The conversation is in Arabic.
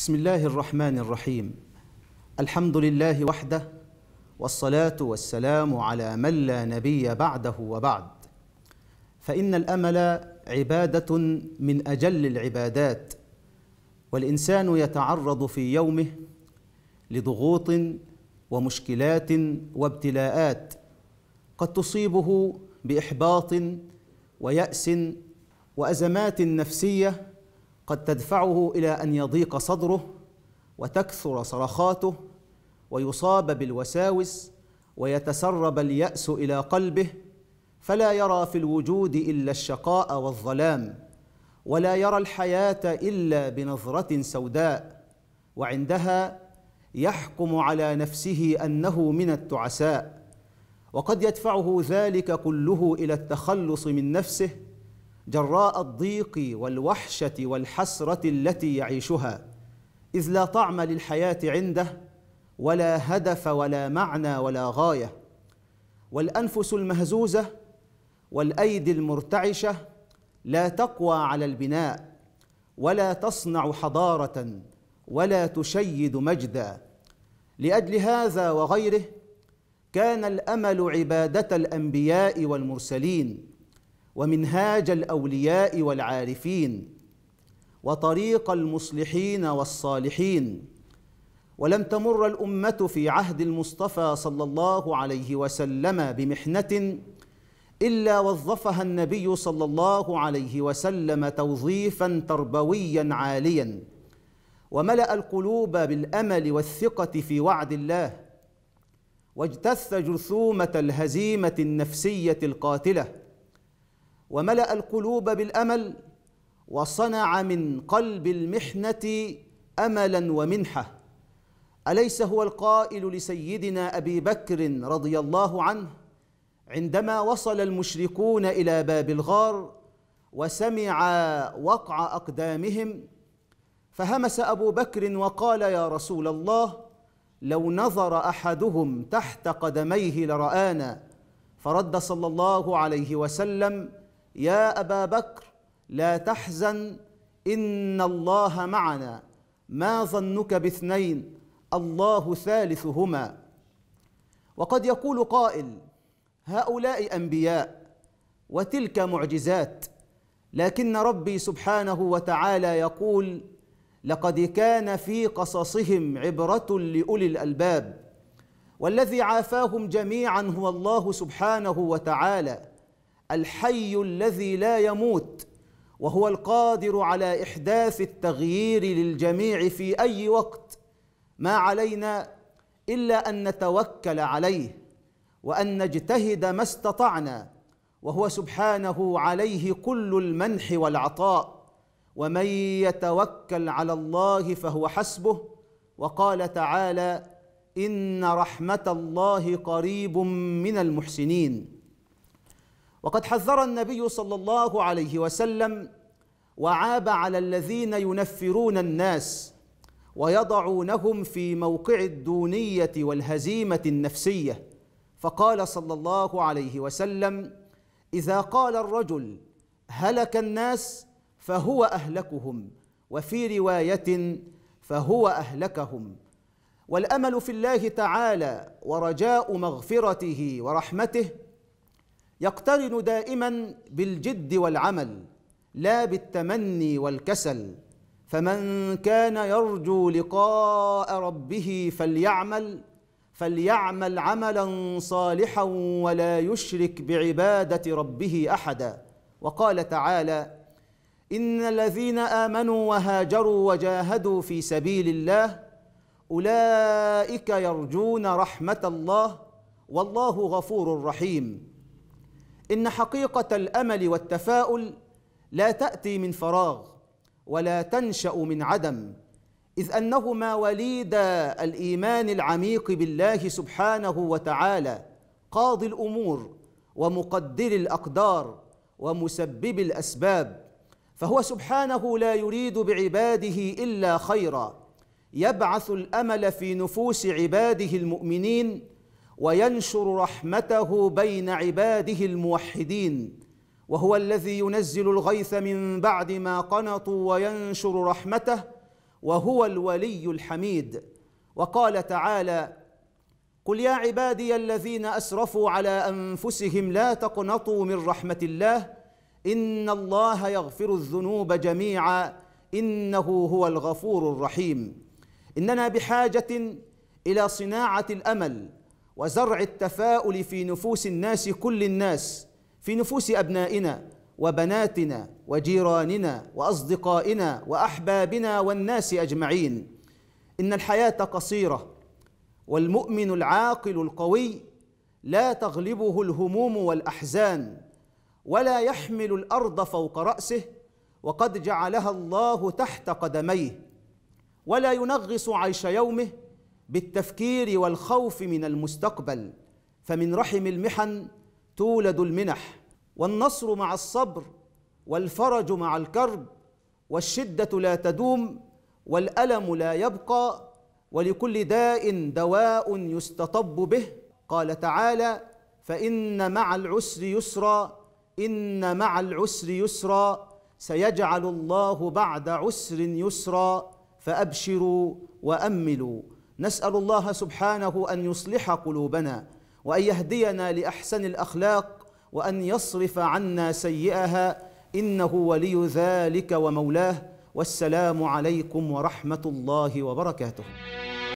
بسم الله الرحمن الرحيم الحمد لله وحده والصلاة والسلام على من لا نبي بعده وبعد فإن الأمل عبادة من أجل العبادات والإنسان يتعرض في يومه لضغوط ومشكلات وابتلاءات قد تصيبه بإحباط ويأس وأزمات نفسية قد تدفعه الى ان يضيق صدره وتكثر صرخاته ويصاب بالوساوس ويتسرب الياس الى قلبه فلا يرى في الوجود الا الشقاء والظلام ولا يرى الحياه الا بنظره سوداء وعندها يحكم على نفسه انه من التعساء وقد يدفعه ذلك كله الى التخلص من نفسه جراء الضيق والوحشه والحسره التي يعيشها اذ لا طعم للحياه عنده ولا هدف ولا معنى ولا غايه والانفس المهزوزه والايدي المرتعشه لا تقوى على البناء ولا تصنع حضاره ولا تشيد مجدا لاجل هذا وغيره كان الامل عباده الانبياء والمرسلين ومنهاج الاولياء والعارفين وطريق المصلحين والصالحين ولم تمر الامه في عهد المصطفى صلى الله عليه وسلم بمحنه الا وظفها النبي صلى الله عليه وسلم توظيفا تربويا عاليا وملا القلوب بالامل والثقه في وعد الله واجتث جرثومه الهزيمه النفسيه القاتله وملا القلوب بالامل وصنع من قلب المحنه املا ومنحه اليس هو القائل لسيدنا ابي بكر رضي الله عنه عندما وصل المشركون الى باب الغار وسمع وقع اقدامهم فهمس ابو بكر وقال يا رسول الله لو نظر احدهم تحت قدميه لرانا فرد صلى الله عليه وسلم يا ابا بكر لا تحزن ان الله معنا ما ظنك باثنين الله ثالثهما وقد يقول قائل هؤلاء انبياء وتلك معجزات لكن ربي سبحانه وتعالى يقول لقد كان في قصصهم عبره لاولي الالباب والذي عافاهم جميعا هو الله سبحانه وتعالى الحي الذي لا يموت وهو القادر على احداث التغيير للجميع في اي وقت ما علينا الا ان نتوكل عليه وان نجتهد ما استطعنا وهو سبحانه عليه كل المنح والعطاء ومن يتوكل على الله فهو حسبه وقال تعالى ان رحمه الله قريب من المحسنين وقد حذر النبي صلى الله عليه وسلم وعاب على الذين ينفرون الناس ويضعونهم في موقع الدونيه والهزيمه النفسيه فقال صلى الله عليه وسلم اذا قال الرجل هلك الناس فهو اهلكهم وفي روايه فهو اهلكهم والامل في الله تعالى ورجاء مغفرته ورحمته يقترن دائما بالجد والعمل لا بالتمني والكسل فمن كان يرجو لقاء ربه فليعمل فليعمل عملا صالحا ولا يشرك بعباده ربه احدا وقال تعالى ان الذين امنوا وهاجروا وجاهدوا في سبيل الله اولئك يرجون رحمه الله والله غفور رحيم إن حقيقة الأمل والتفاؤل لا تأتي من فراغ ولا تنشأ من عدم إذ أنهما وليدا الإيمان العميق بالله سبحانه وتعالى قاضي الأمور ومقدر الأقدار ومسبب الأسباب فهو سبحانه لا يريد بعباده إلا خيرا يبعث الأمل في نفوس عباده المؤمنين وينشر رحمته بين عباده الموحدين وهو الذي ينزل الغيث من بعد ما قنطوا وينشر رحمته وهو الولي الحميد وقال تعالى قل يا عبادي الذين اسرفوا على انفسهم لا تقنطوا من رحمه الله ان الله يغفر الذنوب جميعا انه هو الغفور الرحيم اننا بحاجه الى صناعه الامل وزرع التفاؤل في نفوس الناس كل الناس في نفوس أبنائنا وبناتنا وجيراننا وأصدقائنا وأحبابنا والناس أجمعين إن الحياة قصيرة والمؤمن العاقل القوي لا تغلبه الهموم والأحزان ولا يحمل الأرض فوق رأسه وقد جعلها الله تحت قدميه ولا ينغص عيش يومه بالتفكير والخوف من المستقبل فمن رحم المحن تولد المنح والنصر مع الصبر والفرج مع الكرب والشده لا تدوم والالم لا يبقى ولكل داء دواء يستطب به قال تعالى فان مع العسر يسرا ان مع العسر يسرا سيجعل الله بعد عسر يسرا فابشروا واملوا نسال الله سبحانه ان يصلح قلوبنا وان يهدينا لاحسن الاخلاق وان يصرف عنا سيئها انه ولي ذلك ومولاه والسلام عليكم ورحمه الله وبركاته